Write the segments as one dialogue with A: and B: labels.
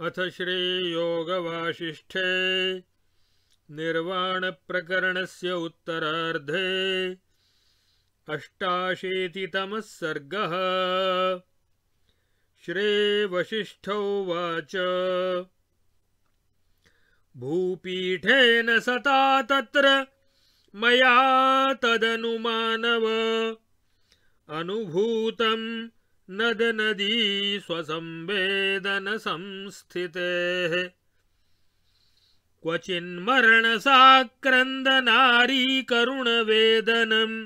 A: अथ श्रीयोगवासिष्ठे निर्वाणप्रकरणस्य उत्तरार्धे अष्टाशीतितमः सर्गः श्रीवसिष्ठोवाच भूपीठेन सता तत्र मया तदनुमानव अनुभूतम् नद नदी स्वसंवेदनसंस्थितेः क्वचिन्मरणसाक्रन्दनारीकरुणवेदनम्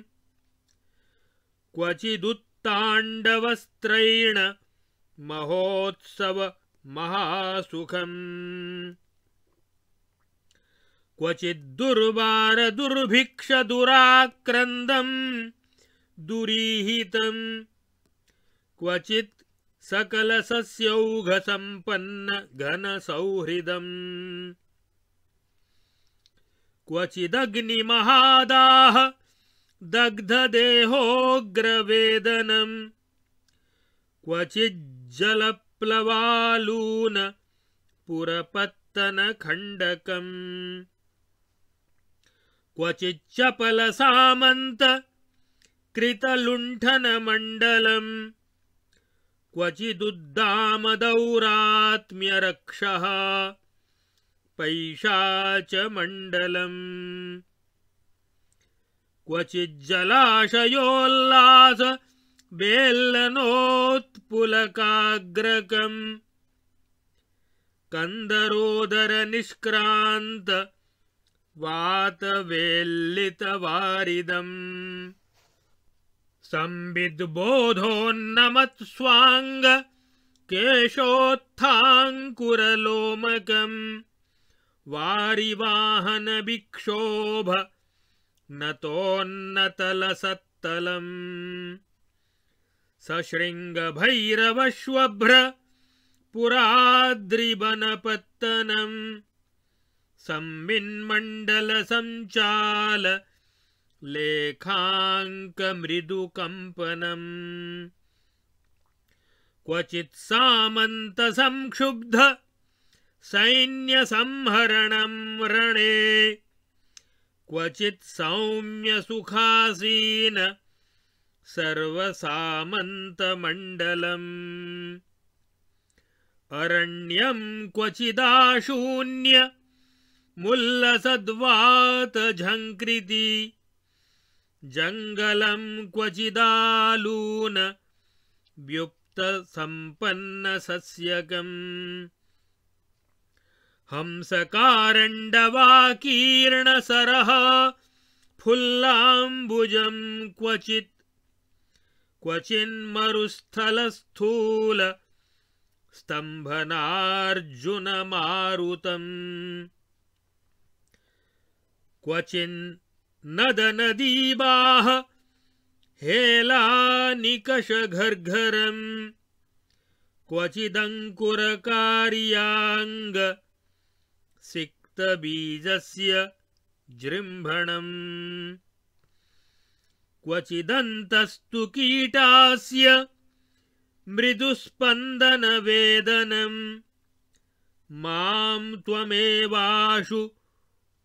A: क्वचिदुत्ताण्डवस्त्रैण महोत्सव महासुखम् क्वचिद्दुर्बार दुर्भिक्ष दुराक्रन्दम् दुरीहितम् क्वचित् सकलसस्यौघ सम्पन्न घनसौहृदम् क्वचिदग्निमहादाह दग्धदेहोऽग्रवेदनम् क्वचिज्जलप्लवालून पुरपत्तनखण्डकम् क्वचिच्चपल सामन्त कृतलुण्ठनमण्डलम् क्वचिदुद्दामदौरात्म्यरक्षः पैशाच बेल्लनोत्पुलकाग्रकम् कन्दरोदरनिष्क्रान्त वातवेल्लितवारिदम् संविद् नमत्स्वाङ्ग केशोत्थाङ्कुरलोमकम् वारिवाहन भिक्षोभ नतोन्नतलसत्तलम् सशृङ्गभैरवश्वभ्र पुराद्रिवनपत्तनम् संमिन्मण्डल सञ्चाल लेखाङ्कमृदुकम्पनम् क्वचित् सामन्तसंक्षुब्ध संक्षुब्धसैन्यसंहरणं रणे क्वचित् सौम्यसुखासीन सर्वसामन्तमण्डलम् अरण्यम् क्वचिदाशून्य मुल्लसद्वात जङ्गलम् क्वचिदालून व्युप्तसम्पन्नसस्यकम् हंसकारण्डवाकीर्णसरः फुल्लाम्बुजम् क्वचित् क्वचिन्मरुस्थलस्थूल स्तम्भनार्जुनमारुतम् क्वचिन् नदनदीबाः हेलानिकषघर्घरम् सिक्तबीजस्य जृम्भणम् क्वचिदन्तस्तु कीटास्य मृदुस्पन्दनवेदनम् मां त्वमेवाशु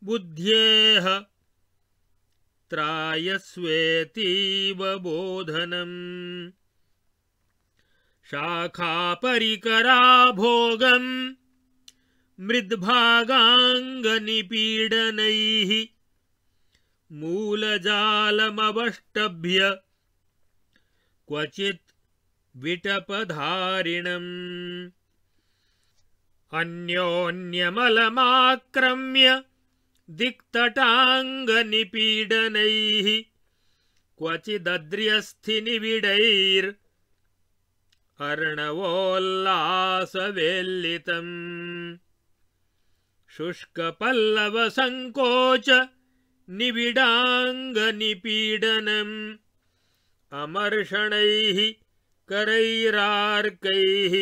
A: बुध्येह, य स्वेतीव बोधनम् शाखापरिकरा भोगम् मृद्भागाङ्गनिपीडनैः मूलजालमवष्टभ्य क्वचित् विटपधारिणम् अन्योन्यमलमाक्रम्य दिक्तटाङ्गनिपीडनैः क्वचिदद्र्यस्थिनिबिडैर् अर्णवोल्लासवेल्लितम् शुष्कपल्लवसङ्कोच निबिडाङ्गनिपीडनम् अमर्षणैः करैरार्कैः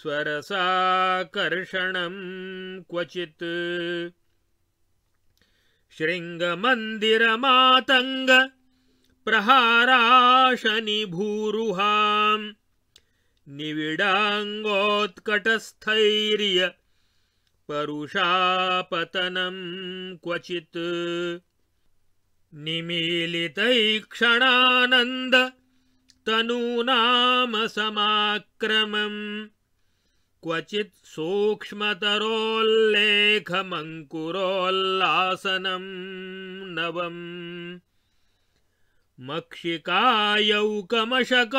A: स्वरसाकर्षणम् क्वचित् शृङ्गमन्दिरमातङ्ग प्रहाराशनि भूरुहा निविडाङ्गोत्कटस्थैर्य परुषापतनं क्वचित् तनूनाम समाक्रमम् क्वचित् सूक्ष्मतरोल्लेखमङ्कुरोल्लासनम् नवम् मक्षिकायौकमशक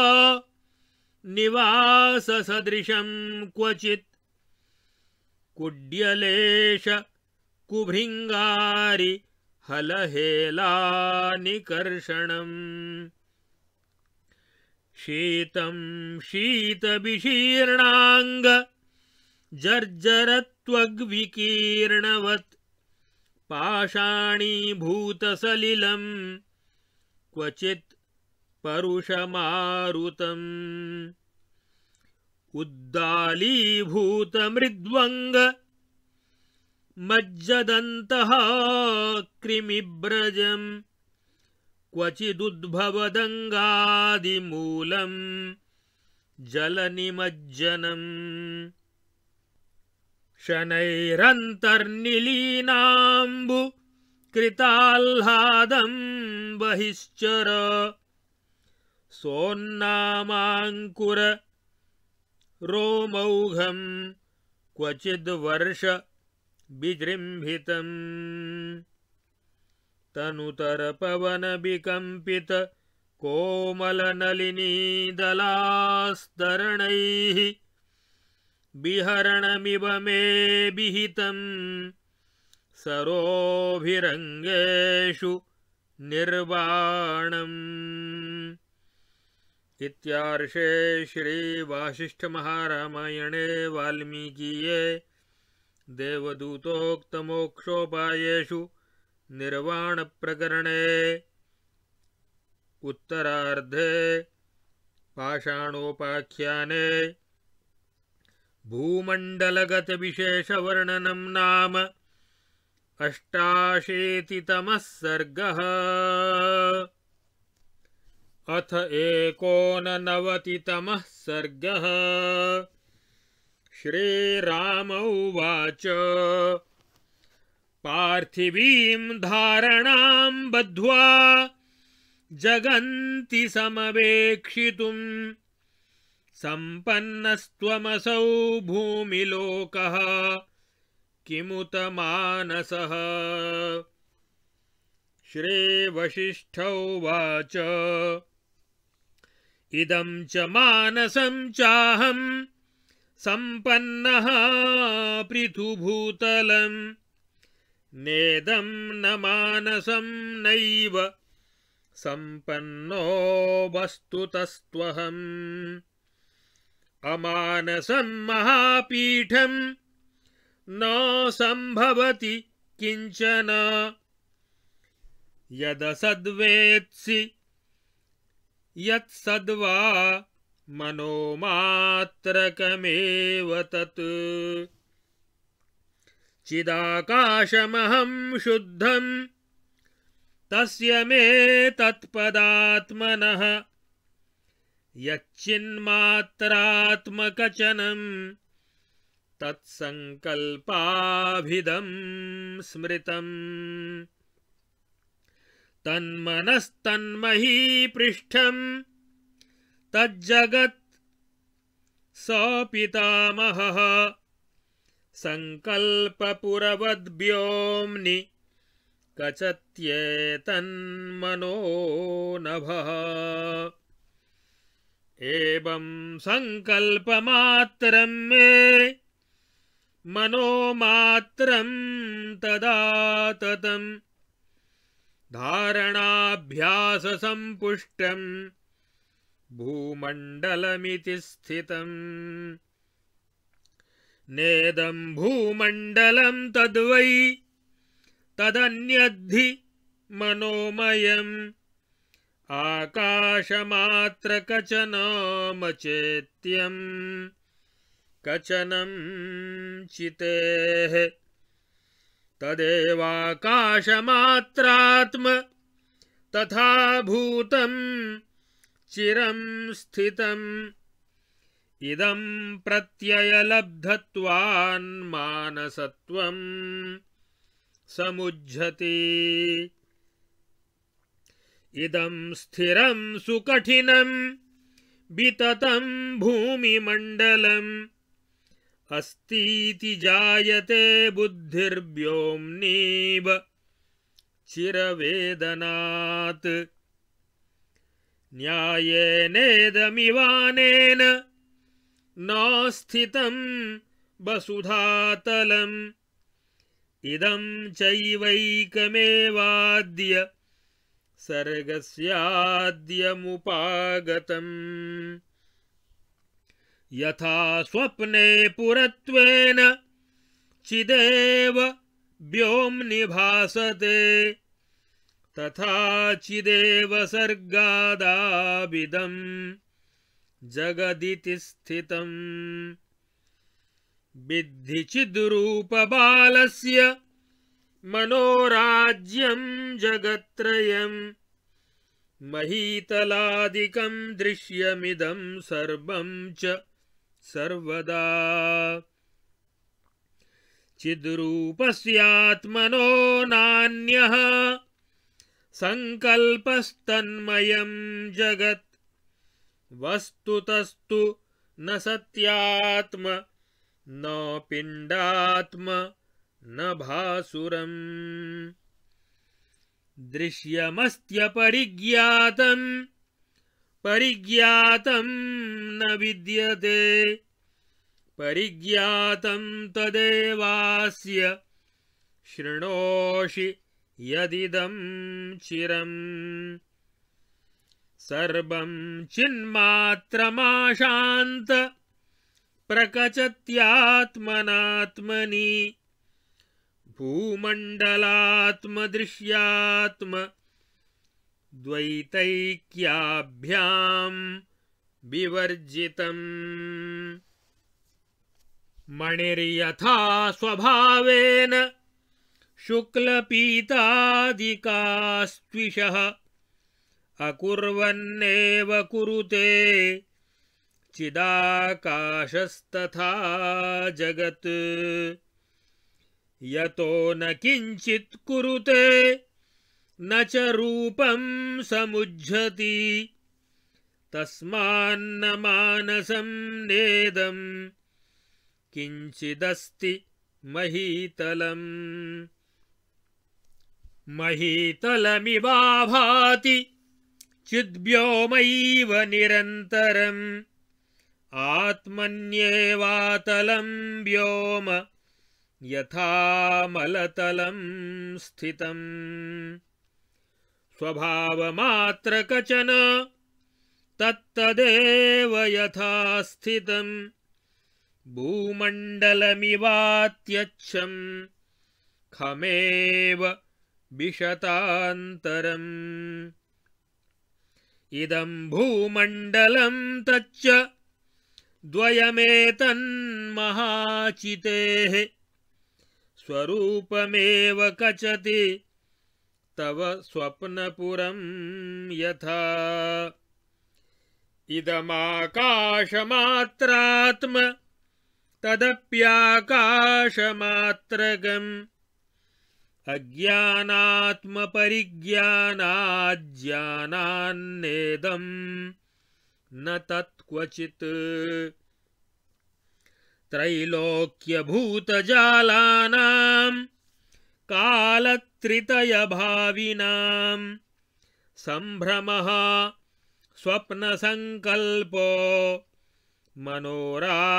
A: निवाससदृशं क्वचित् कुड्यलेश कुभृङ्गारि हलहेलानिकर्षणम् शीतं शीतविशीर्णाङ्ग जर्जरत्वग्विकीर्णवत् पाषाणीभूतसलिलम् क्वचित् परुषमारुतम् उद्दालीभूतमृद्वङ्ग मज्जदन्तः कृमिव्रजम् क्वचिदुद्भवदङ्गादिमूलम् जलनिमज्जनम् शनैरन्तर्निलीनाम्बु कृताह्लादं बहिश्चर सोन्नामाङ्कुर रोमौघं क्वचिद्वर्ष विजृम्भितम् कोमलनलिनीदलास्तरणैः विहरणमिव मे विहितम् सरोभिरङ्गेषु निर्वाणम् इत्यार्षे श्रीवासिष्ठमहारामायणे वाल्मीकिये देवदूतोक्तमोक्षोपायेषु निर्वाणप्रकरणे उत्तरार्धे पाषाणोपाख्याने भूमण्डलगतविशेषवर्णनम् नाम अष्टाशीतितमः सर्गः अथ एकोननवतितमः सर्गः श्रीराम उवाच पार्थिवीम् धारणाम् बद्ध्वा जगन्ति समवेक्षितुम् सम्पन्नस्त्वमसौ भूमिलोकः किमुत मानसः वाच इदं च मानसं चाहम् सम्पन्नः पृथुभूतलम् नेदं न मानसं नैव सम्पन्नो वस्तुतस्त्वहम् अमानसं महापीठम् न सम्भवति किञ्चन यदसद्वेत्सि यत्सद्वा मनोमात्रकमेव तत् चिदाकाशमहं शुद्धम् तस्य मे तत्पदात्मनः यच्चिन्मात्रात्मकचनम् तत्सङ्कल्पाभिदम् स्मृतम् तन्मनस्तन्महीपृष्ठम् तज्जगत् सोऽपितामहः सङ्कल्पपुरवद् कचत्येतन्मनो नभः कल्पमात्रम् मे मनोमात्रम् तदाततम् धारणाभ्याससम्पुष्टम् भूमण्डलमिति स्थितम् नेदं भूमण्डलम् तद्वै तदन्यद्धि मनोमयम् कचनोमचेत्यम् कचनम् चितेः तदेवाकाशमात्रात्म भूतम् चिरम् स्थितम् इदम् प्रत्ययलब्धत्वान्मानसत्वम् समुज्झति इदं स्थिरं सुकठिनं विततं भूमिमण्डलम् अस्तीति जायते बुद्धिर्व्योम्नीव चिरवेदनात् न्यायेनेदमिवानेन नास्थितं वसुधातलम् इदं चैवैकमेवाद्य सर्गस्याद्यमुपागतम् यथा स्वप्ने पुरत्वेन चिदेव व्योम्निभासते चिदेव सर्गादाविदम् जगदिति स्थितम् बिद्धिचिद्रूपबालस्य मनोराज्यं जगत्त्रयम् महीतलाक दृश्यमिदं सर्वं च सर्वदा चिद्रूपस्यात्मनो नान्यः सङ्कल्पस्तन्मयं जगत् वस्तुतस्तु न सत्यात्म न पिण्डात्म नभासुरम् दृश्यमस्त्यपरिज्ञातम् परिज्ञातम् न विद्यते परिज्ञातम् तदेवास्य शृणोषि यदिदम् चिरम् सर्वम् चिन्मात्रमाशान्त प्रकचत्यात्मनात्मनि भूमण्डलात्मदृश्यात्म द्वैतैक्याभ्याम् विवर्जितम् मणिर्यथा स्वभावेन शुक्लपीतादिकास्त्विषः अकुर्वन्नेव कुरुते चिदाकाशस्तथा जगत् यतो न किञ्चित् कुरुते न च रूपम् समुज्झति मानसम् नेदम् किञ्चिदस्ति महीतलम् महीतलमिवाभाति चिद्व्योमैव निरन्तरम् आत्मन्येवातलम् व्योम यथामलतलम् स्थितम् स्वभावमात्रकचन तत्तदेव यथा स्थितम् भूमण्डलमिवात्यच्छम् खमेव विशतान्तरम् इदं भूमण्डलम् तच्च द्वयमेतन्महाचितेः स्वरूपमेव कचति तव स्वप्नपुरं यथा इदमाकाशमात्रात्म तदप्याकाशमात्रगम् अज्ञानात्मपरिज्ञानाज्ञानान्नेदम् न तत् क्वचित् त्रैलोक्यभूतजालानाम् कालत्रितयभाविनाम् सम्भ्रमः स्वप्नसङ्कल्पो मनोराज्यदशास्थितौ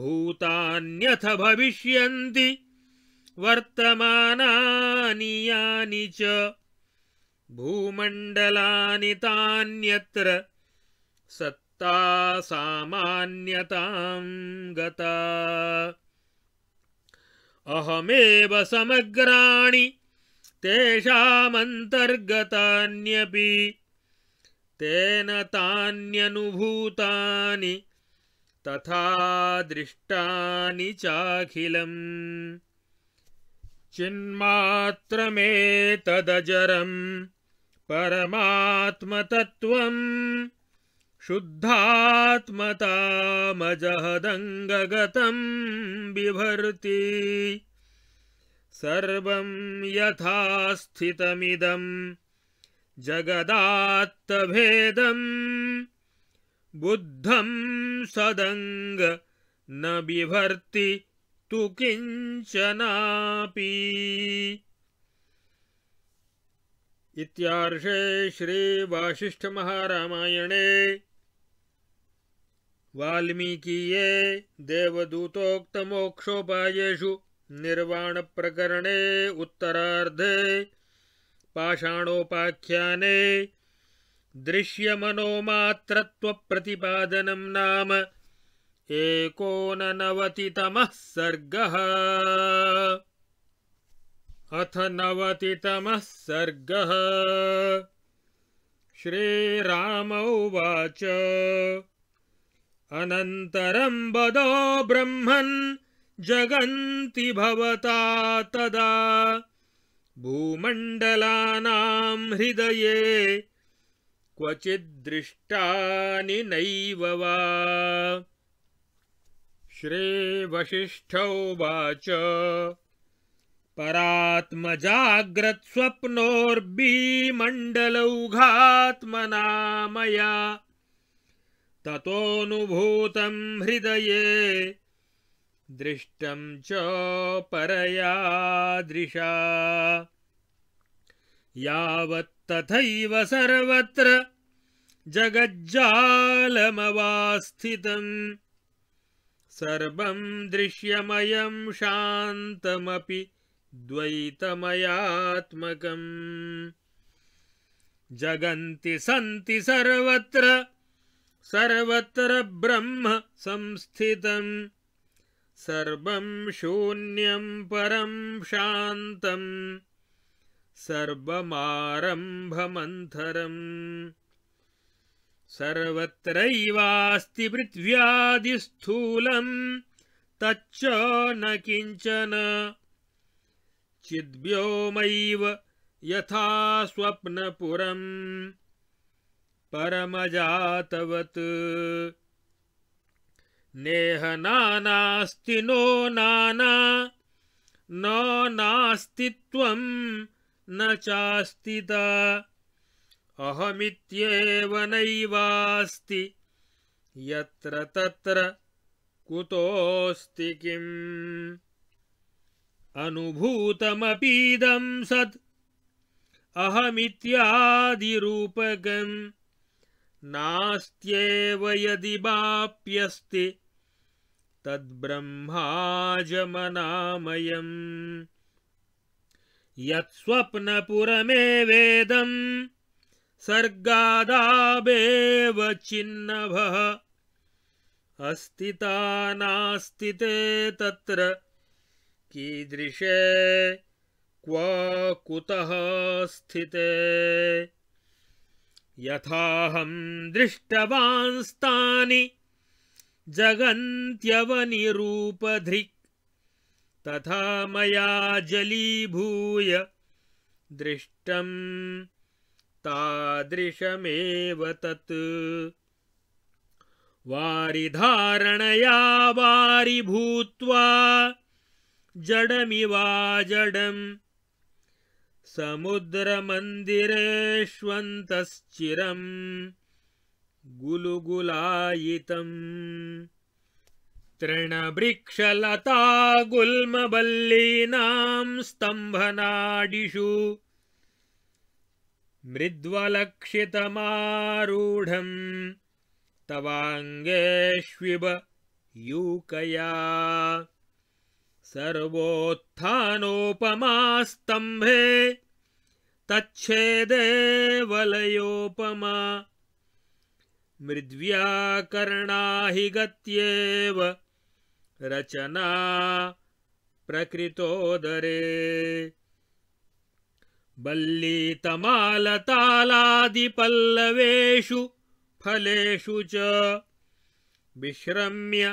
A: भूतान्यथ भविष्यन्ति वर्तमानानि यानि च भूमण्डलानि तान्यत्र सत्ता सामान्यताम् गता अहमेव समग्राणि तेषामन्तर्गतान्यपि तेन तान्यनुभूतानि तथा दृष्टानि चाखिलम् चिन्मात्रमेतदजरम् परमात्मतत्त्वम् शुद्धात्मतामजहदङ्गगतम् बिभर्ति सर्वम् यथास्थितमिदम् जगदात्तभेदम् बुद्धम् सदङ्ग न बिभर्ति तु किञ्चनापि इत्यार्षे श्रीवासिष्ठमहारामायणे वाल्मीकीये निर्वाण प्रकरणे उत्तरार्धे पाषाणोपाख्या दृश्यमनोमात्रत्वप्रतिपादनं नाम एकोननवतितमः सर्गः अथ नवतितमः सर्गः श्रीराम उवाच अनन्तरं बदो ब्रह्मन् जगन्ति भवता तदा भूमण्डलानां हृदये क्वचिद्दृष्टानि नैव वा श्रे वाच परात्मजाग्रत्स्वप्नोर्बीमण्डलौघात्मना मया ततोऽनुभूतं हृदये दृष्टं च परयादृशा यावत्तथैव सर्वत्र जगज्जालमवास्थितम् सर्वं दृश्यमयं शान्तमपि द्वैतमयात्मकम् जगन्ति सन्ति सर्वत्र सर्वत्र ब्रह्म संस्थितम् सर्वं शून्यं परं शान्तम् सर्वमारम्भमन्थरम् सर्वत्रैवास्ति पृथ्व्यादिस्थूलम् तच्च न किञ्चन चिद्व्योमैव यथा स्वप्नपुरम् परमजातवत् नानास्ति नो नाना न त्वं न चास्तिता अहमित्येव नैवास्ति यत्र तत्र कुतोऽस्ति किम् अनुभूतमपीदं सत् अहमित्यादिरूपकम् नास्त्येव यदि वाप्यस्ति तद्ब्रह्माजमनामयम् यत्स्वप्नपुरमेवेदम् सर्गादाबेव चिन्नभः अस्तितानास्ति ते तत्र कीदृशे क्व कुतः स्थिते यथाहं दृष्टवांस्तानि स्थानि जगन्त्यवनिरूपधृक् तथा मया जलीभूय दृष्टम् तादृशमेव तत् वारिधारणया वारि भूत्वा जडमिवा जडम् समुद्रमन्दिरेष्वन्तश्चिरम् गुलुगुलायितम् तृणवृक्षलता गुल्मवल्लीनां स्तम्भनाडिषु मृद्वलक्षितमारूढम् तवाङ्गेष्विव यूकया सर्वोत्थानोपमास्तम्भे तच्छेदे वलयोपमा रचना प्रकृतोदरे बल्लीतमालतालादिपल्लवेषु फलेषु च विश्रम्य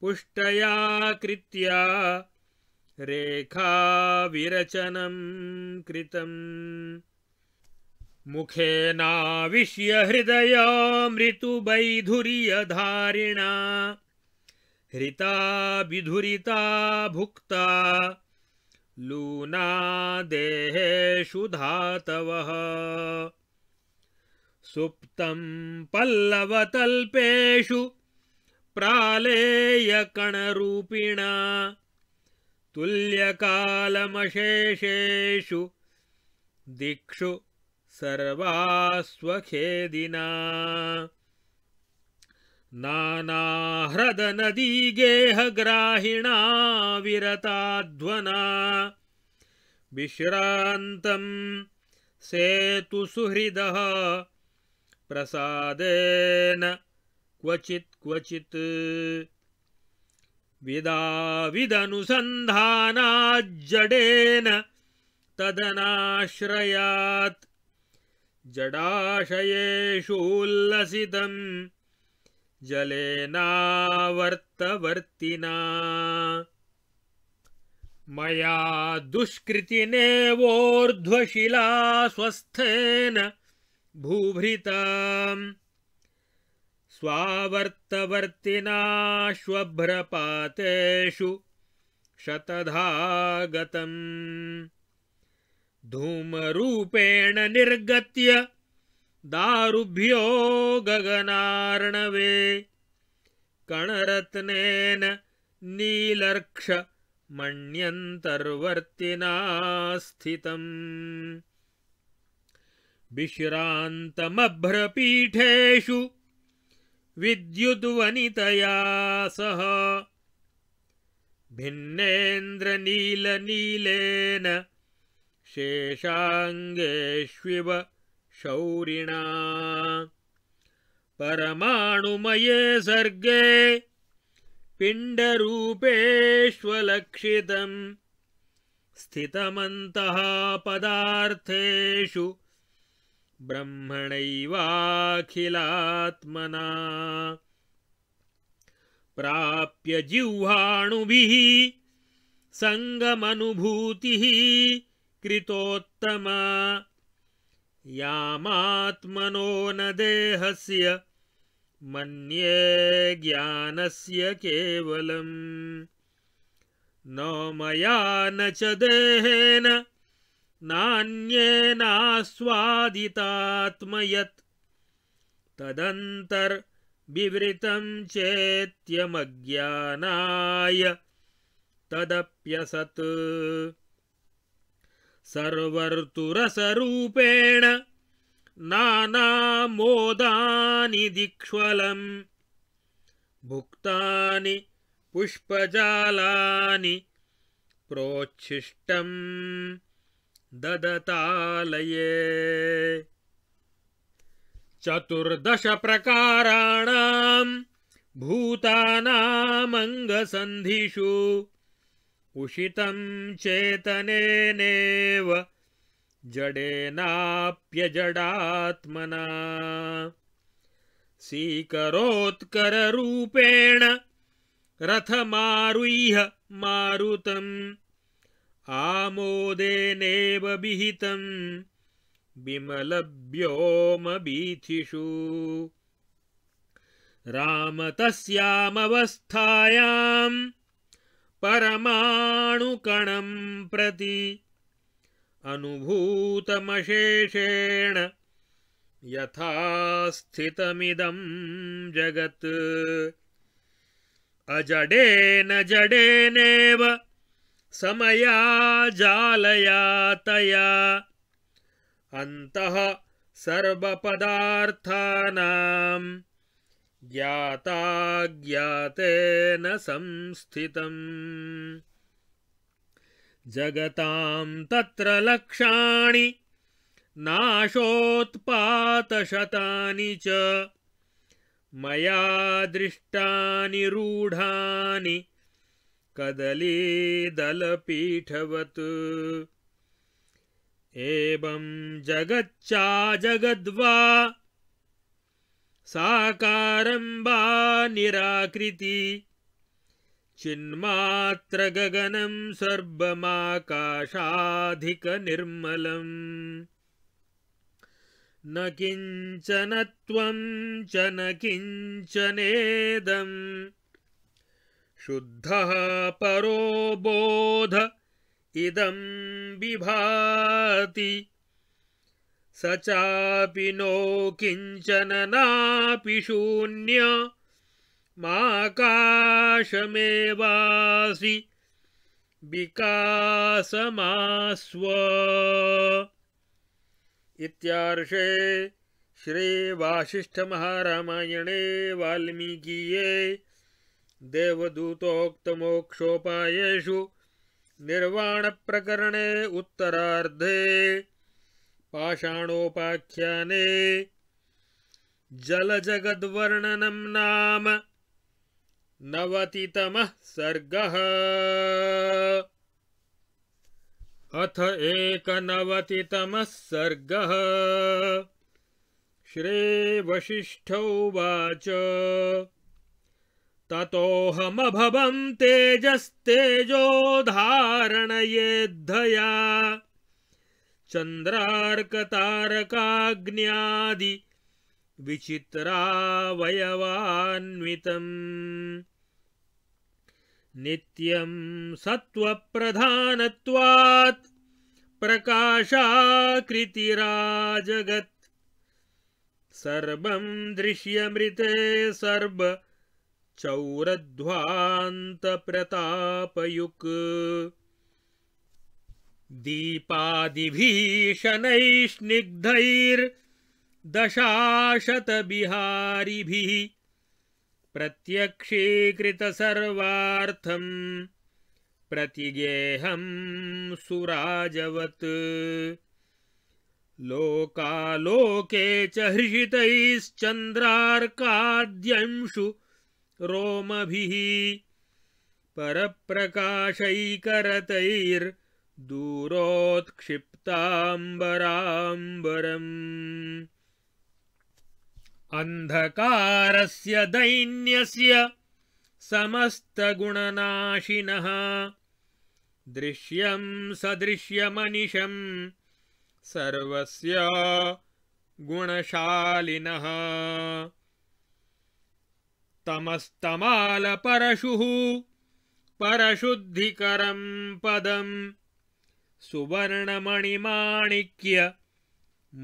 A: पुष्टया कृत्या रेखाविरचनं विरचनम् कृतम् मुखेनाविश्य हृदया मृतुवैधुर्यधारिणा हृता विधुरिता भुक्ता लूना देहेषु धातवः सुप्तं पल्लवतल्पेषु प्रालेयकणरूपिणा तुल्यकालमशेषेषु दिक्षु सर्वास्वखेदिना नानाह्रदनदी गेहग्राहिणा विरताध्वना विश्रान्तं सेतुसुहृदः प्रसादेन क्वचित् क्वचित् विदाविदनुसन्धानाज्जडेन तदनाश्रयात् जडाशयेषुल्लसितम् जलेनावर्तवर्तिना मया दुष्कृतिनेवोर्ध्वशिला स्वस्थेन भूभृताम् स्वावर्तवर्तिनाश्वभ्रपातेषु शतधागतम् धूमरूपेण निर्गत्य दारुभ्यो गगनार्णवे कणरत्नेन मण्यन्तर्वर्तिना स्थितम् विश्रान्तमभ्रपीठेषु विद्युद्वनितया सह भिन्नेन्द्रनीलनीलेन शेषाङ्गेष्विव शौरिणा परमाणुमये सर्गे पिण्डरूपेष्वलक्षितम् स्थितमन्तः पदार्थेषु ब्रह्मणैवाखिलात्मना प्राप्य जिह्वाणुभिः सङ्गमनुभूतिः कृतोत्तमा यामात्मनो न देहस्य मन्ये ज्ञानस्य केवलम् न मया न च देहेन नान्येनास्वादितात्म यत् तदन्तर्विवृतम् चेत्यमज्ञानाय तदप्यसत् सर्वर्तुरसरूपेण नानामोदानि दिक्ष्वलम् भुक्तानि पुष्पजालानि प्रोच्छिष्टम् ददतालये चतुर्दश भूतानामङ्गसन्धिषु उषितम् चेतनेनेव जडेनाप्यजडात्मना सीकरोत्कररूपेण रथमारुह्य मारुतम् आमोदेनेव विहितम् विमलव्योमभीथिषु राम तस्यामवस्थायाम् परमाणुकणम् प्रति अनुभूतमशेषेण यथास्थितमिदं जगत् अजडेन जडेनेव समया जालया तया अन्तः सर्वपदार्थानाम् ज्ञाताज्ञातेन संस्थितम् जगताम् तत्र लक्षाणि नाशोत्पातशतानि च मया दृष्टानि रूढानि कदलीदलपीठवत् एवम् जगच्चा जगद्वा साकारम्बा निराकृति चिन्मात्रगगनं सर्वमाकाशाधिकनिर्मलम् न किञ्चन त्वं च न किञ्चनेदम् शुद्धः परो बोध इदं विभाति स चापि नो किञ्चन नापि शून्य माकाशमेवासि विकासमास्व इत्यार्षे श्रीवासिष्ठमहारामायणे वाल्मीकीये देवदूतोक्तमोक्षोपायेषु निर्वाणप्रकरणे उत्तरार्धे पाषाणोपाख्याने जलजगद्वर्णनं नाम नवतितमः सर्गः अथ एकनवतितमः सर्गः श्रीवशिष्ठौवाच ततोऽहमभवं तेजस्तेजोधारणयेद्धया चन्द्रार्कतारकाग्न्यादि विचित्रावयवान्वितम् नित्यं सत्त्वप्रधानत्वात् प्रकाशाकृतिराजगत् सर्वं दृश्यमृते सर्व चौरध्वान्तप्रतापयुक् दीपादिभीषणैस्निग्धैर्दशाशतबिहारिभिः प्रत्यक्षीकृतसर्वार्थम् प्रतिगेहं सुराजवत् लोकालोके च हृषितैश्चन्द्रार्काद्यंशु रोमभिः परप्रकाशैकरतैर्दूरोत्क्षिप्ताम्बराम्बरम् अन्धकारस्य दैन्यस्य समस्तगुणनाशिनः दृश्यं सदृश्यमनिशम् सर्वस्य गुणशालिनः समस्तमालपरशुः परशुद्धिकरम् पदम् सुवर्णमणिमाणिक्य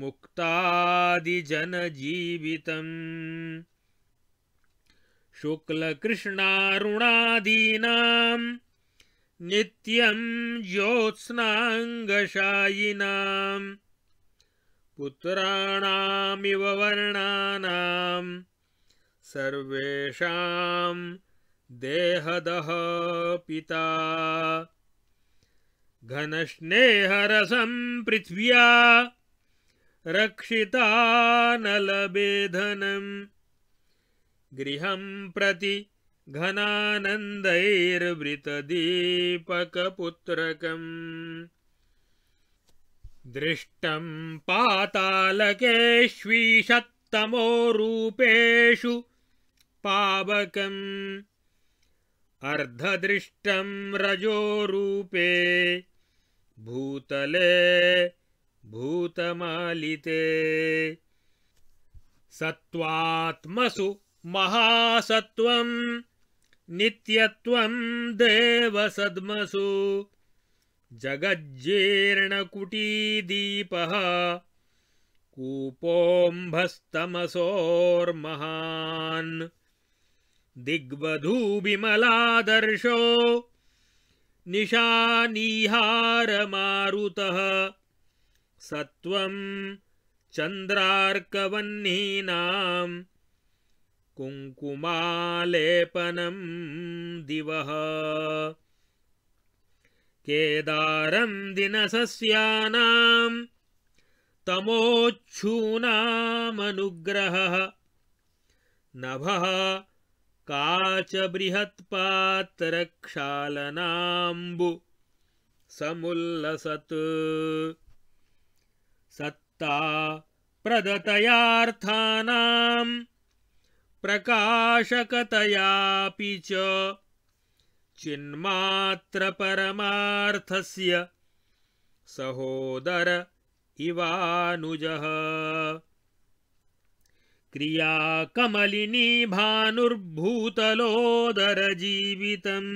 A: मुक्तादिजनजीवितम् शुक्लकृष्णारुणादीनाम् नित्यम् ज्योत्स्नाङ्गशायिनाम् पुत्राणामिव वर्णानाम् सर्वेषां देहदः पिता घनस्नेहरसं पृथ्व्या रक्षितानलबेधनम् गृहं प्रति घनानन्दैर्वृतदीपकपुत्रकम् दृष्टं पातालकेष्वीशत्तमो रूपेषु पावकम् अर्धदृष्टम् रजोरूपे भूतले भूतमालिते सत्त्वात्मसु महासत्त्वम् नित्यत्वम् देवसद्मसु जगज्जीर्णकुटीदीपः कूपोऽम्भस्तमसोर्महान् दिग्वधूविमलादर्शो निशानीहारमारुतः स त्वं चन्द्रार्कवह्निनाम् कुङ्कुमालेपनम् दिवः केदारम् दिनसस्यानां तमोच्छूनामनुग्रहः नभः काच बृहत्पात्रक्षालनाम्बु समुल्लसत् सत्ता प्रदतयार्थानां। प्रकाशकतयापि च चिन्मात्रपरमार्थस्य सहोदर इवानुजः भानुर्भूतलोदरजीवितम्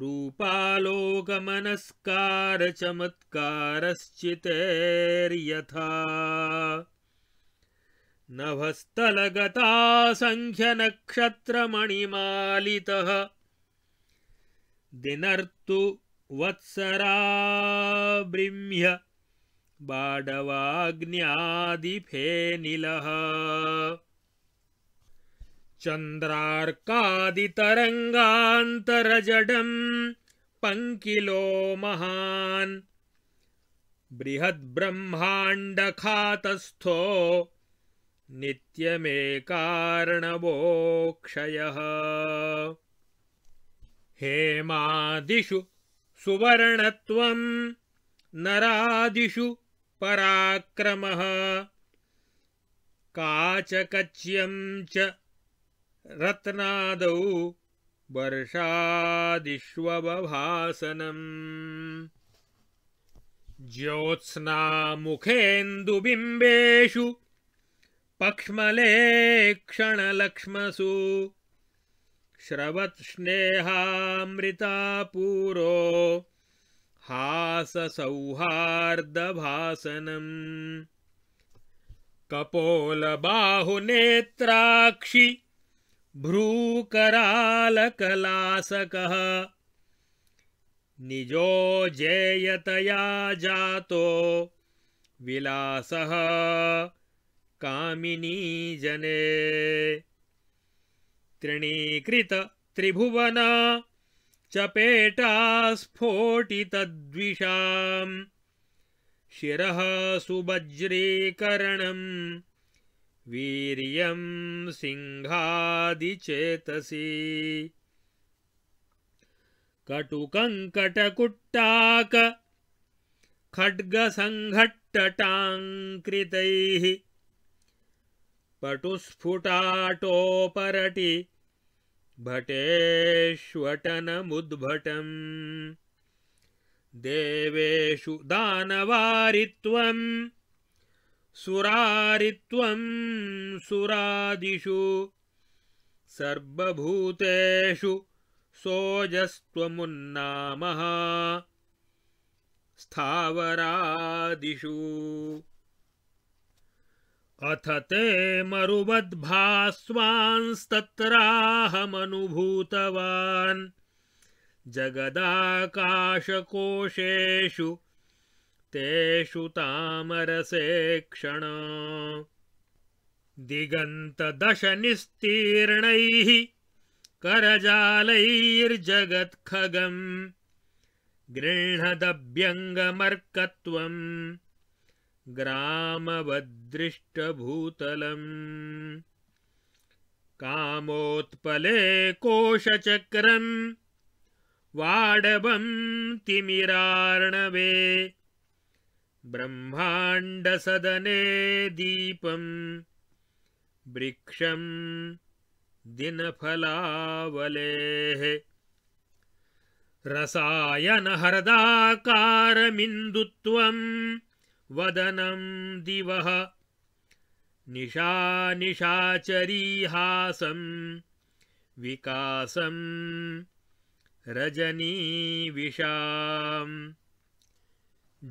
A: रूपालोकमनस्कारचमत्कारश्चितेर्यथा सङ्ख्यनक्षत्रमणिमालितः दिनर्तु वत्सरा बृह्य बाडवाग्न्यादिफेनिलः चन्द्रार्कादितरङ्गान्तरजडम् पङ्किलो महान् बृहद्ब्रह्माण्डखातस्थो नित्यमे कारणवोक्षयः हेमादिषु सुवर्णत्वम् नरादिषु पराक्रमः काचकच्यं च रत्नादौ वर्षादिष्वभासनम् ज्योत्स्नामुखेन्दुबिम्बेषु पक्ष्मलेक्षणलक्ष्मसु श्रवत्स्नेहामृता पूरो हाससौहार्दभासनम् कपोलबाहुनेत्राक्षि भ्रूकरालकलासकः निजो जेयतया जातो विलासः कामिनीजने त्रिभुवना चपेटा स्फोटितद्विषाम् शिरः सुवज्रीकरणम् वीर्यम् कटुकङ्कटकुट्टाक खड्गसङ्घट्टटाङ्कृतैः पटुस्फुटाटोपरटि भटेष्वटनमुद्भटम् देवेषु दानवारित्वम् सुरारित्वम् सुरादिषु सर्वभूतेषु सोजस्त्वमुन्नामः स्थावरादिषु अथ ते मरुवद्भास्वांस्तत्राहमनुभूतवान् जगदाकाशकोशेषु तेषु क्षण दिगन्तदशनिस्तीर्णैः करजालैर्जगत्खगम् गृह्णदव्यङ्गमर्कत्वम् ग्रामवद्दृष्टभूतलम् कामोत्पले कोशचक्रम् वाडवं तिमिरार्णवे ब्रह्माण्डसदने दीपम् वृक्षं दिनफलावलेः रसायनहृदाकारमिन्दुत्वम् वदनं दिवः निशानिशाचरीहासं विकासं रजनीविषाम्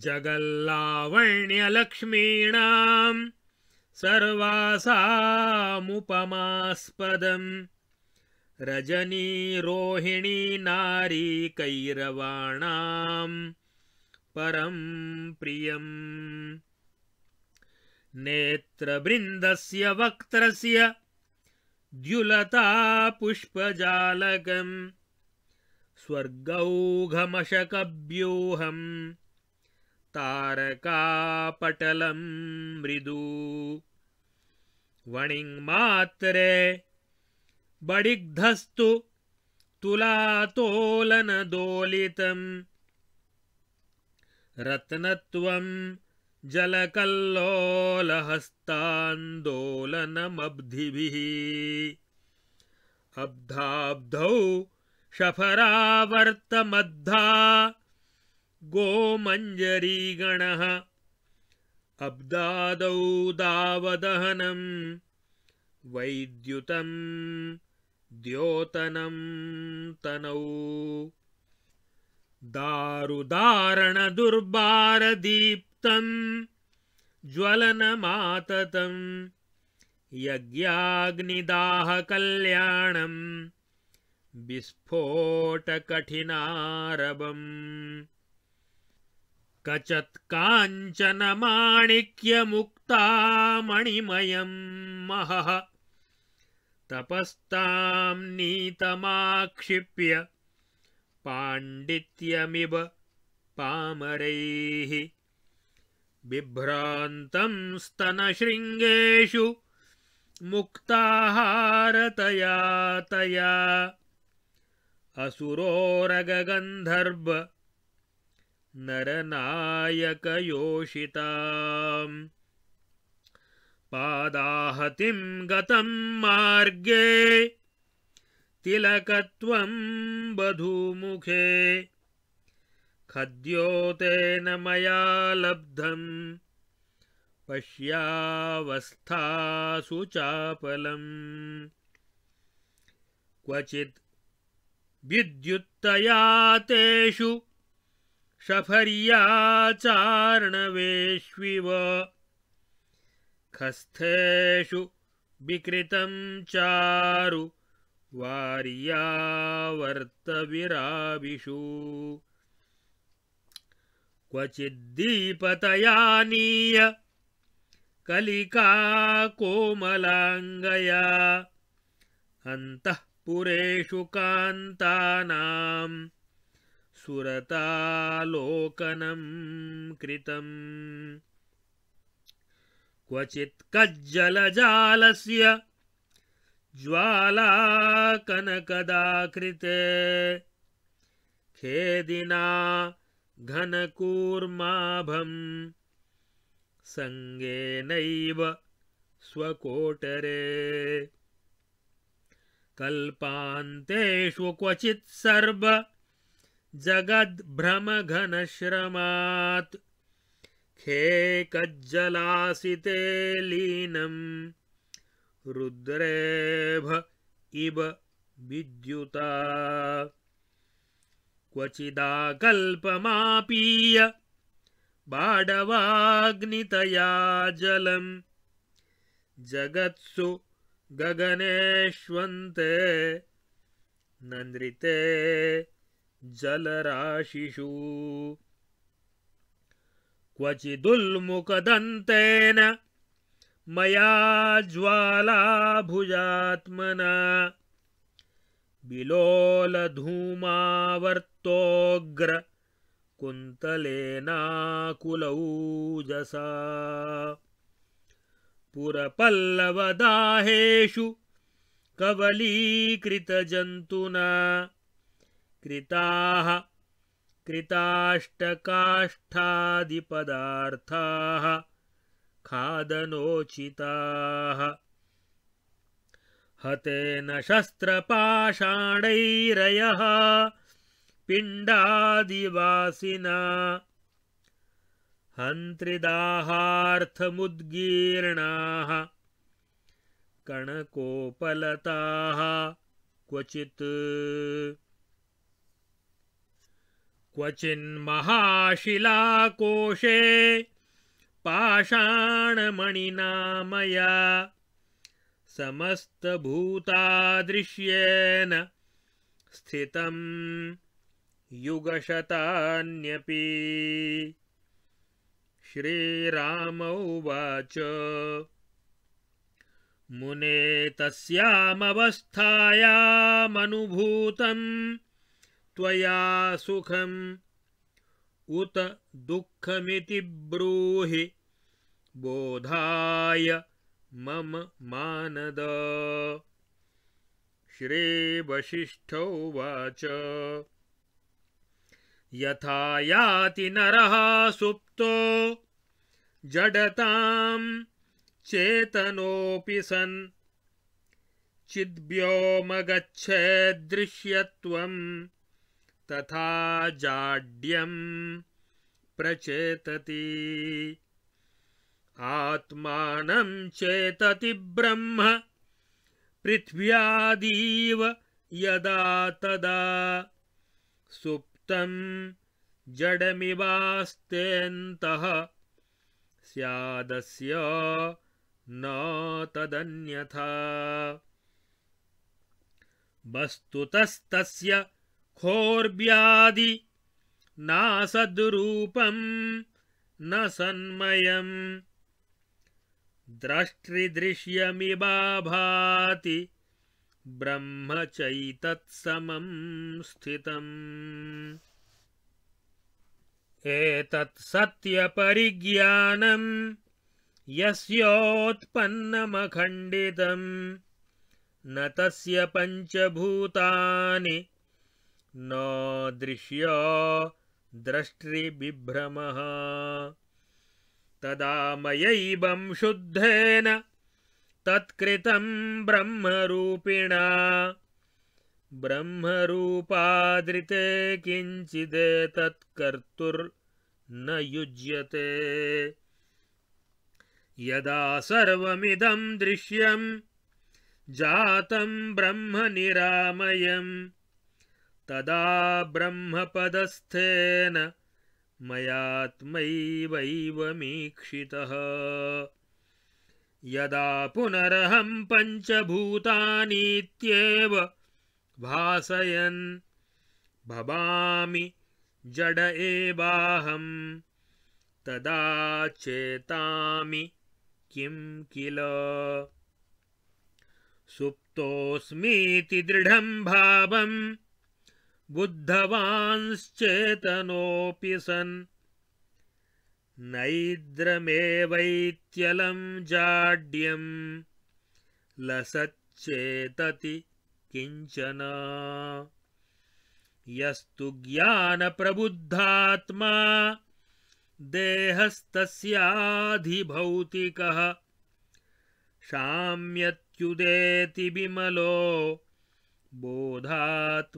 A: जगल्लावण्यलक्ष्मीणां सर्वासामुपमास्पदं रजनीरोहिणी कैरवाणाम् परं प्रियम् नेत्रबृन्दस्य वक्त्रस्य द्युलतापुष्पजालकम् स्वर्गौघमशकव्यूहम् तारकापटलं मृदु वणिङ्मात्रे बडिग्धस्तु तुलातोलनदोलितम् रत्नत्वं जलकल्लोलहस्तान्दोलनमब्धिभिः अब्धाब्धौ शफरावर्तमद्धा गोमञ्जरीगणः अब्दादौ दावदहनं वैद्युतं द्योतनं तनौ दारुदारणदुर्बारदीप्तम् ज्वलनमाततम् यज्ञाग्निदाहकल्याणम् विस्फोटकठिनारवम् कचत्काञ्चन माणिक्यमुक्तामणिमयम् महः तपस्ताम् नीतमाक्षिप्य पाण्डित्यमिव पामरैः बिभ्रान्तं स्तनशृङ्गेषु मुक्ताहारतया तया नरनायकयोषिताम् पादाहतिं गतं मार्गे तिलकत्वं वधूमुखे खद्योतेन मया लब्धम् पश्यावस्थासु चापलम् क्वचित् विद्युत्तया तेषु शफर्याचारणवेष्विव खस्थेषु विकृतं चारु वार्यावर्तविराविषु क्वचिद्दीपतयानीय कोमलाङ्गया अन्तःपुरेषु कान्तानाम् सुरतालोकनम् कृतम् क्वचित् कज्जलजालस्य ज्वालाकनकदाकृते खेदिना घनकूर्माभं सङ्गेनैव स्वकोटरे कल्पान्तेषु क्वचित् सर्व खे कज्जलासिते लीनम् रुद्रेभ इव विद्युता क्वचिदाकल्पमापीय बाडवाग्नितया जलम् जगत्सु गगनेष्वन्ते नन्द्रिते जलराशिषु क्वचिदुल्मुखदन्तेन मया ज्वालाभुजात्मना बिलोलधूमावर्तोऽग्र कुन्तलेनाकुलौजसा पुरपल्लवदाहेषु कवलीकृतजन्तुना कृताः कृताष्टकाष्ठादिपदार्थाः खादनोचिताः हतेन शस्त्रपाषाणैरयः पिण्डादिवासिना हन्त्रिदाहार्थमुद्गीर्णाः कणकोपलताः क्वचित् क्वचिन्महाशिलाकोशे पाषाणमणिना मया समस्तभूतादृश्येन स्थितं युगशतान्यपि श्रीराम उवाच मुने तस्यामवस्थायामनुभूतं त्वया सुखम् उत दुःखमिति ब्रूहि बोधाय मम मानद श्रेवशिष्ठोवाच यथा याति नरः सुप्तो जडतां चेतनोऽपि सन् चिद्व्योमगच्छेद्दृश्यत्वं तथा जाड्यं प्रचेतति आत्मानम् चेतति ब्रह्म पृथ्व्यादीव यदा तदा सुप्तं जडमिवास्तेऽन्तः स्यादस्य न तदन्यथा वस्तुतस्तस्य खोर्व्यादि नासद्रूपं न सन्मयम् द्रष्टिदृश्यमिबाभाति ब्रह्म चैतत्समं स्थितम् एतत् सत्यपरिज्ञानम् यस्योत्पन्नमखण्डितम् न तस्य पञ्चभूतानि न दृश्यो द्रष्टृबिभ्रमः तदा शुद्धेन तत्कृतं ब्रह्मरूपिणा ब्रह्मरूपादृते किञ्चिदेतत्कर्तुर्न युज्यते यदा सर्वमिदं दृश्यं जातं ब्रह्मनिरामयम् तदा ब्रह्मपदस्थेन मयात्मैवैवमीक्षितः यदा पुनरहं पञ्चभूतानीत्येव भासयन् भवामि जड एवाहं तदा चेतामि किं किल सुप्तोऽस्मीति दृढं भावम् बुद्धवांश्चेतनोऽपि सन् नैद्रमेवैत्यलं जाड्यं लसच्चेतति किञ्चन यस्तु ज्ञानप्रबुद्धात्मा देहस्तस्याधिभौतिकः शाम्यत्युदेति विमलो बोधात्मैवातिवाहिकः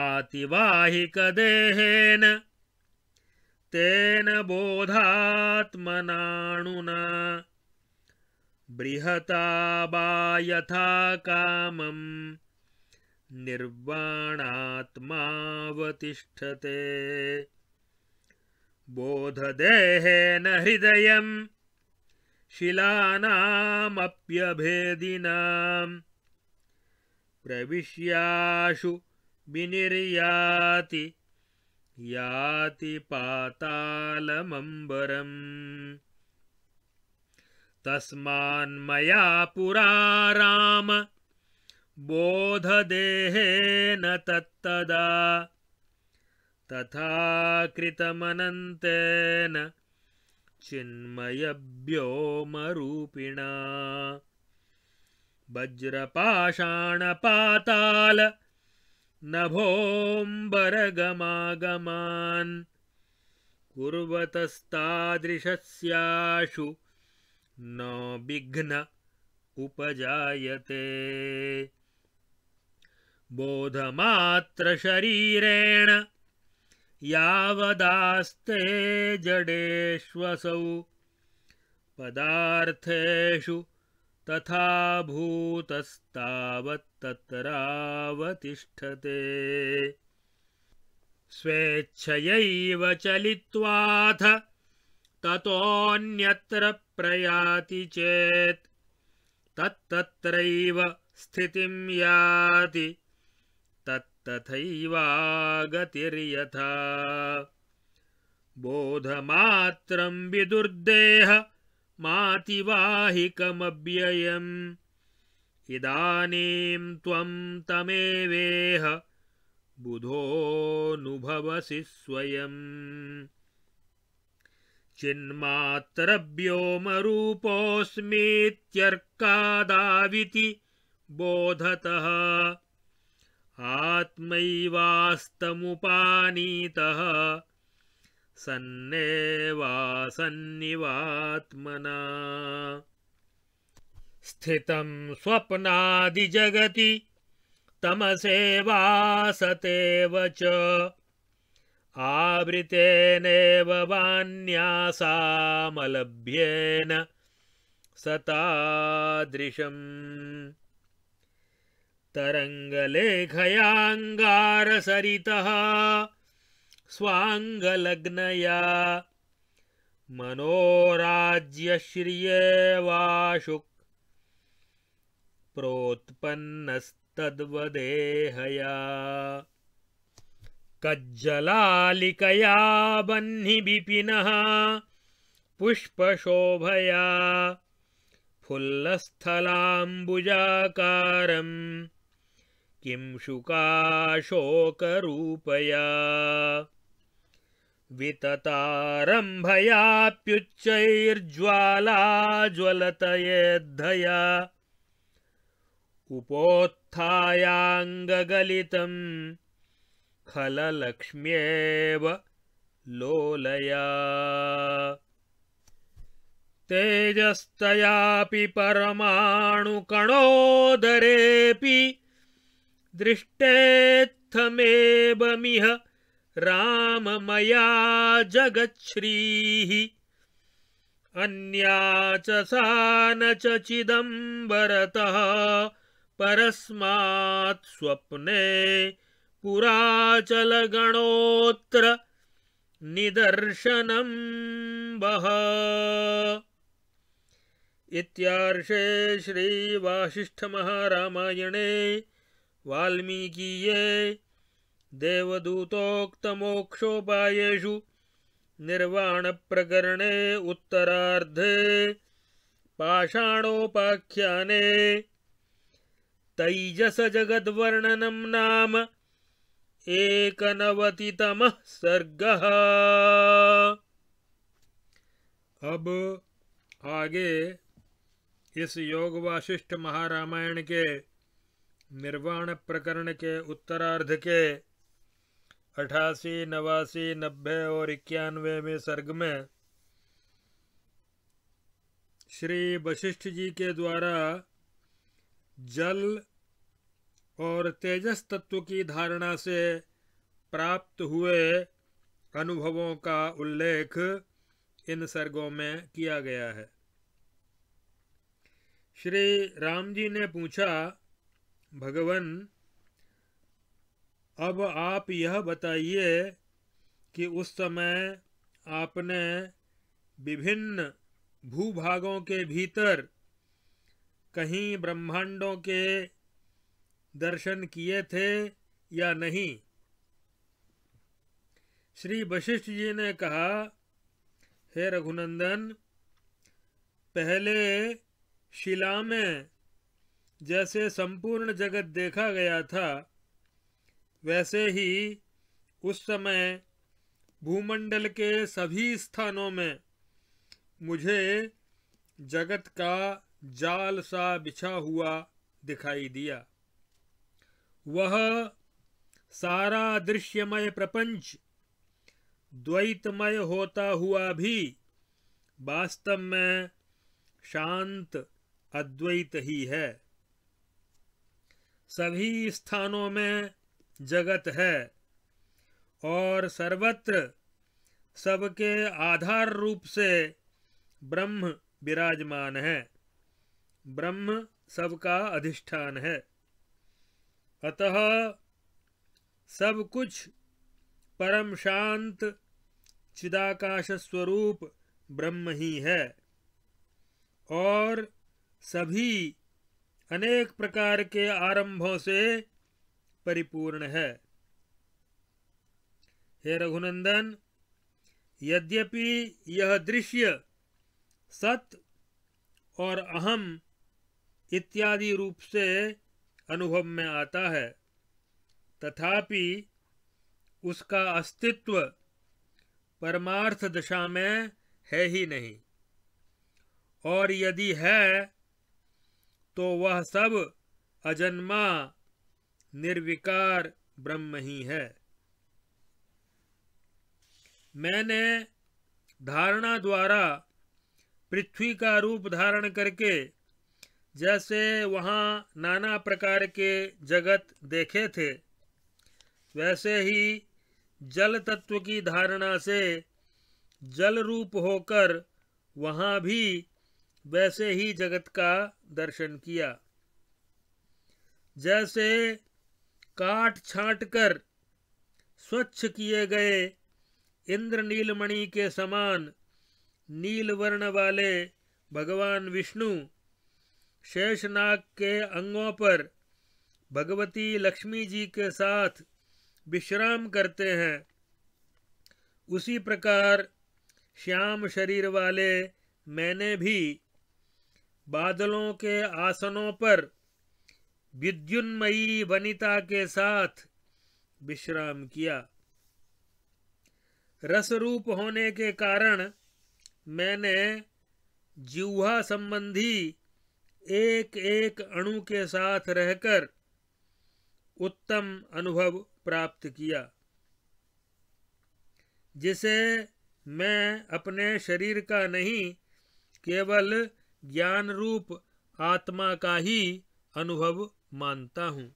A: आतिवाहिकदेहेन तेन बोधात्मनाणुना बृहता वा यथा कामम् निर्वाणात्मावतिष्ठते बोधदेहेन हृदयम् शिलानामप्यभेदिनाम् प्रविश्याशु विनिर्याति याति पातालमम्बरम् तस्मान्मया पुरा राम बोधदेहेन तत्तदा तथा कृतमनन्तेन चिन्मयव्योमरूपिणा वज्रपाषाणपाताल नभोऽम्बरगमागमान् कुर्वतस्तादृशस्याशु न विघ्न उपजायते बोधमात्रशरीरेण यावदास्ते जडेष्वसौ पदार्थेषु भूतस्तावत्तत्रावतिष्ठते स्वेच्छयैव चलित्वाथ ततोऽन्यत्र प्रयाति चेत् तत्तत्रैव स्थितिं याति तथैवागतिर्यथा बोधमात्रं विदुर्देह मातिवाहिकमव्ययम् इदानीं त्वं तमेवेह बुधोऽनुभवसि स्वयम् चिन्मात्रव्योमरूपोऽस्मीत्यर्कादाविति बोधतः आत्मैवास्तमुपानीतः सन्नेवासन्निवात्मना स्थितं स्वप्नादिजगति तमसेवासतेव च आवृतेनेव वान्यासामलभ्येन सतादृशम् तरङ्गलेखयाङ्गारसरितः स्वाङ्गलग्नया मनोराज्यश्रियेवाशुक् प्रोत्पन्नस्तद्वदेहया कज्जलालिकया बह्निबिपिनः पुष्पशोभया फुल्लस्थलाम्बुजाकारम् किं शुकाशोकरूपया विततारम्भयाप्युच्चैर्ज्वाला ज्वलतयेद्धया उपोत्थायाङ्गगलितम् खललक्ष्म्येव लोलया तेजस्तयापि परमाणुकणोदरेऽपि दृष्टेत्थमेवमिह राममया जगच्छ्रीः अन्या च सा न चिदम्बरतः स्वप्ने पुराचलगणोऽत्र वः इत्यार्षे श्रीवासिष्ठमहारामायणे वाल्मीकीये देवदूतोक्तमोक्षोपायेषु निर्वाणप्रकरणे उत्तरार्धे पाषाणोपाख्याने तैजसजगद्वर्णनं नाम एकनवतितमः सर्गः अब आगे इस योग वाशिष्ठ महारामायण के निर्वाण प्रकरण के उत्तरार्ध के अठासी नवासी नब्बे और इक्यानवे में सर्ग में श्री वशिष्ठ जी के द्वारा जल और तेजस तत्व की धारणा से प्राप्त हुए अनुभवों का उल्लेख इन सर्गों में किया गया है श्री राम जी ने पूछा भगवान अब आप यह बताइए कि उस समय आपने विभिन्न भूभागों के भीतर कहीं ब्रह्मांडों के दर्शन किए थे या नहीं श्री वशिष्ठ जी ने कहा हे रघुनंदन पहले शिला में जैसे संपूर्ण जगत देखा गया था वैसे ही उस समय भूमंडल के सभी स्थानों में मुझे जगत का जाल सा बिछा हुआ दिखाई दिया वह सारा दृश्यमय प्रपंच द्वैतमय होता हुआ भी वास्तव में शांत अद्वैत ही है सभी स्थानों में जगत है और सर्वत्र सबके आधार रूप से ब्रह्म विराजमान है ब्रह्म सबका अधिष्ठान है अतः सब कुछ परम शांत चिदाकाश स्वरूप ब्रह्म ही है और सभी अनेक प्रकार के आरंभों से परिपूर्ण है हे रघुनंदन यद्यपि यह दृश्य सत और अहम इत्यादि रूप से अनुभव में आता है तथापि उसका अस्तित्व परमार्थ दशा में है ही नहीं और यदि है तो वह सब अजन्मा निर्विकार ब्रह्म ही है मैंने धारणा द्वारा पृथ्वी का रूप धारण करके जैसे वहाँ नाना प्रकार के जगत देखे थे वैसे ही जल तत्व की धारणा से जल रूप होकर वहाँ भी वैसे ही जगत का दर्शन किया जैसे काट छाट कर स्वच्छ किए गए इंद्र नीलमणि के समान नील वर्ण वाले भगवान विष्णु शेषनाग के अंगों पर भगवती लक्ष्मी जी के साथ विश्राम करते हैं उसी प्रकार श्याम शरीर वाले मैंने भी बादलों के आसनों पर विद्युन्मयी वनिता के साथ विश्राम किया रस रूप होने के कारण मैंने जिह्वा संबंधी एक एक अणु के साथ रहकर उत्तम अनुभव प्राप्त किया जिसे मैं अपने शरीर का नहीं केवल ज्ञान रूप आत्मा का ही अनुभव मानता हूं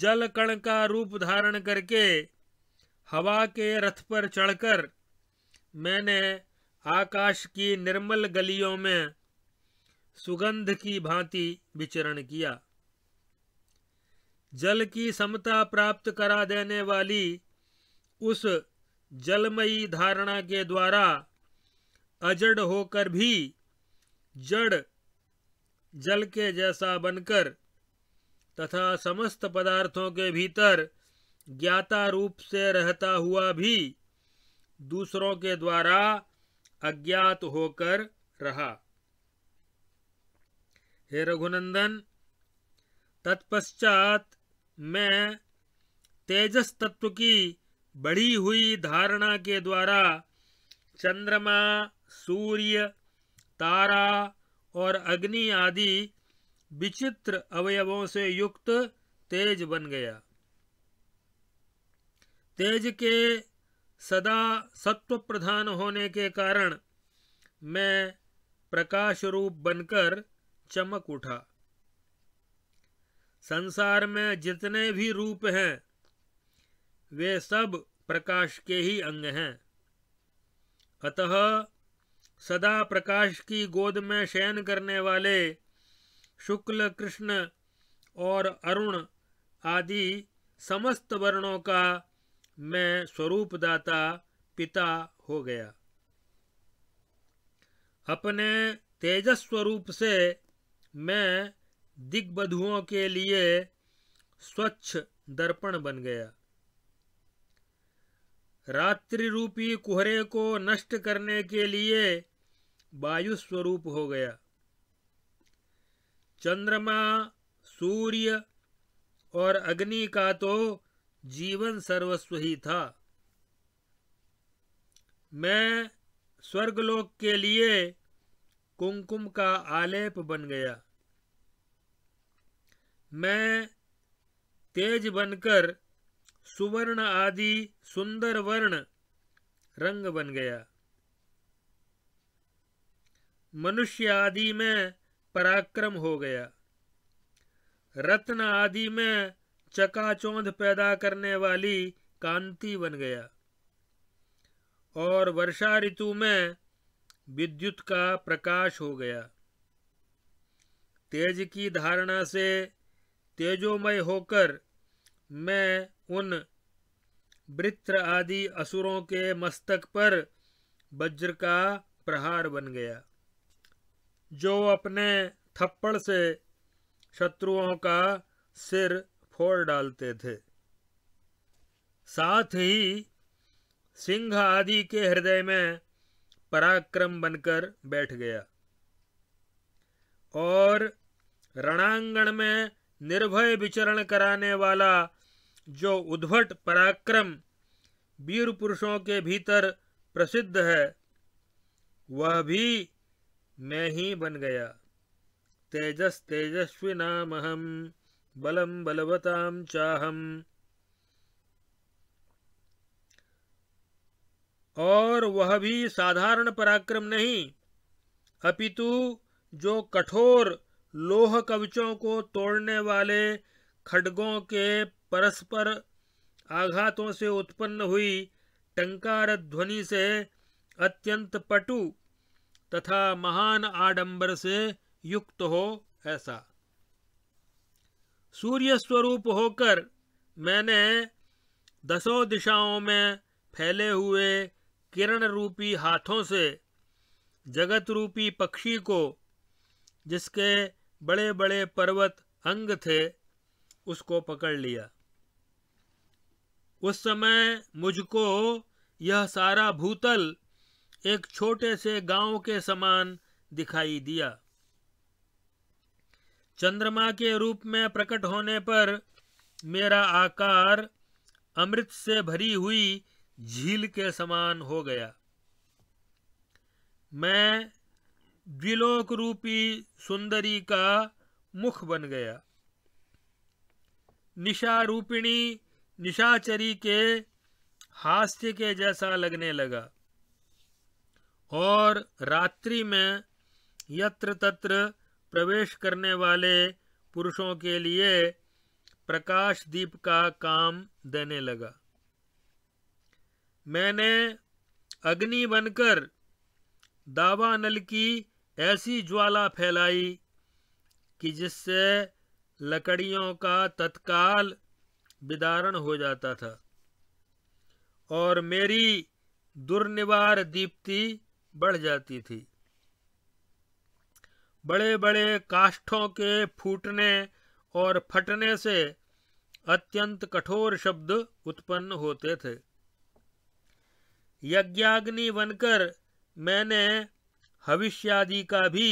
A: जल कण का रूप धारण करके हवा के रथ पर चढ़कर मैंने आकाश की निर्मल गलियों में सुगंध की भांति विचरण किया जल की समता प्राप्त करा देने वाली उस जलमयी धारणा के द्वारा अजड़ होकर भी जड़ जल के जैसा बनकर तथा समस्त पदार्थों के भीतर ज्ञाता रूप से रहता हुआ भी दूसरों के द्वारा अज्ञात होकर रहा हे रघुनंदन तत्पश्चात मैं तेजस तत्व की बढ़ी हुई धारणा के द्वारा चंद्रमा सूर्य तारा और अग्नि आदि विचित्र अवयवों से युक्त तेज बन गया तेज के सदा सत्व प्रधान होने के कारण मैं प्रकाश रूप बनकर चमक उठा संसार में जितने भी रूप हैं वे सब प्रकाश के ही अंग हैं अतः सदा प्रकाश की गोद में शयन करने वाले शुक्ल कृष्ण और अरुण आदि समस्त वर्णों का मैं स्वरूपदाता पिता हो गया अपने तेजस्वरूप से मैं दिग्बधुओं के लिए स्वच्छ दर्पण बन गया रात्रि रूपी कुहरे को नष्ट करने के लिए वायु स्वरूप हो गया चंद्रमा सूर्य और अग्नि का तो जीवन सर्वस्व ही था मैं स्वर्गलोक के लिए कुमकुम का आलेप बन गया मैं तेज बनकर सुवर्ण आदि सुंदर वर्ण रंग बन गया मनुष्य आदि में पराक्रम हो गया रत्न आदि में चकाचौंध पैदा करने वाली कांति बन गया और वर्षा ऋतु में विद्युत का प्रकाश हो गया तेज की धारणा से तेजोमय होकर मैं उन वृत्र आदि असुरों के मस्तक पर वज्र का प्रहार बन गया जो अपने थप्पड़ से शत्रुओं का सिर फोड़ डालते थे साथ ही सिंह आदि के हृदय में पराक्रम बनकर बैठ गया और रणांगण में निर्भय विचरण कराने वाला जो उद्भट पराक्रम वीर पुरुषों के भीतर प्रसिद्ध है वह भी मैं ही बन गया तेजस तेजस्वी नाम हम बलम बलवताम चाहम और वह भी साधारण पराक्रम नहीं अपितु जो कठोर लोह कवचों को तोड़ने वाले खड्गों के परस्पर आघातों से उत्पन्न हुई टंकार ध्वनि से अत्यंत पटु तथा महान आडंबर से युक्त हो ऐसा सूर्य स्वरूप होकर मैंने दसों दिशाओं में फैले हुए किरण रूपी हाथों से जगत रूपी पक्षी को जिसके बड़े बड़े पर्वत अंग थे उसको पकड़ लिया उस समय मुझको यह सारा भूतल एक छोटे से गांव के समान दिखाई दिया चंद्रमा के रूप में प्रकट होने पर मेरा आकार अमृत से भरी हुई झील के समान हो गया मैं द्विलोक रूपी सुंदरी का मुख बन गया निशा रूपिणी निशाचरी के हास्य के जैसा लगने लगा और रात्रि में यत्र तत्र प्रवेश करने वाले पुरुषों के लिए प्रकाश दीप का काम देने लगा मैंने अग्नि बनकर दावा नल की ऐसी ज्वाला फैलाई कि जिससे लकड़ियों का तत्काल विदारण हो जाता था और मेरी दुर्निवार दीप्ति बढ़ जाती थी बड़े बड़े काष्ठों के फूटने और फटने से अत्यंत कठोर शब्द उत्पन्न होते थे यज्ञाग्नि बनकर मैंने हविष्यादि का भी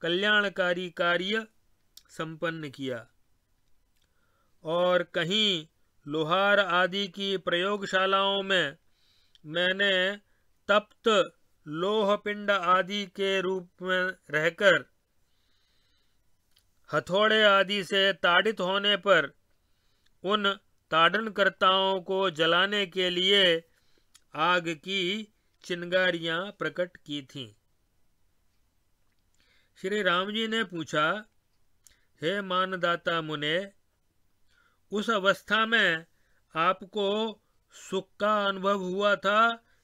A: कल्याणकारी कार्य संपन्न किया और कहीं लोहार आदि की प्रयोगशालाओं में मैंने तप्त लोहपिंड आदि के रूप में रहकर हथौड़े आदि से ताड़ित होने पर उन ताड़नकर्ताओं को जलाने के लिए आग की चिंगारियां प्रकट की थीं श्री राम जी ने पूछा हे मानदाता मुने उस अवस्था में आपको सुख का अनुभव हुआ था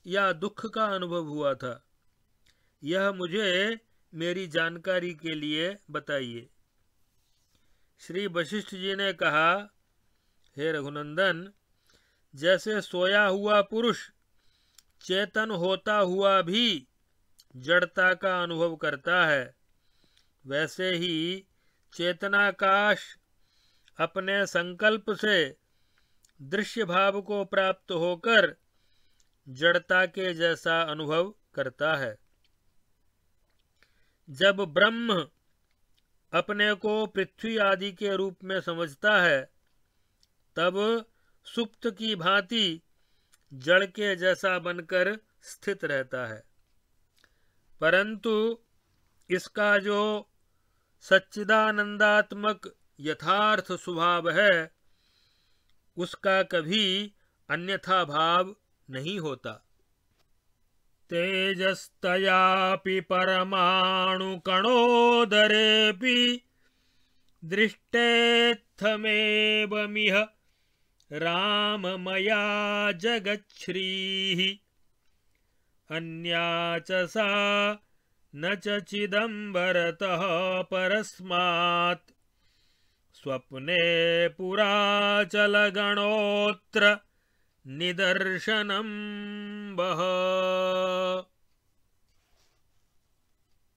A: या दुख का अनुभव हुआ था यह मुझे मेरी जानकारी के लिए बताइए श्री वशिष्ठ जी ने कहा हे रघुनंदन जैसे सोया हुआ पुरुष चेतन होता हुआ भी जड़ता का अनुभव करता है वैसे ही चेतनाकाश अपने संकल्प से दृश्य भाव को प्राप्त होकर जड़ता के जैसा अनुभव करता है जब ब्रह्म अपने को पृथ्वी आदि के रूप में समझता है तब सुप्त की भांति जड़ के जैसा बनकर स्थित रहता है परंतु इसका जो सच्चिदानंदात्मक यथार्थ स्वभाव है उसका कभी अन्यथा भाव नहीं होता तेजस्तया परमाणु कणोदरे परमाणुकणोदरेऽपि दृष्टेत्थमेवमिह राममया जगछ्री अन्या च सा न च चिदम्बरतः पुरा चलगणोत्र गणोत्र निदर्शनम् बहा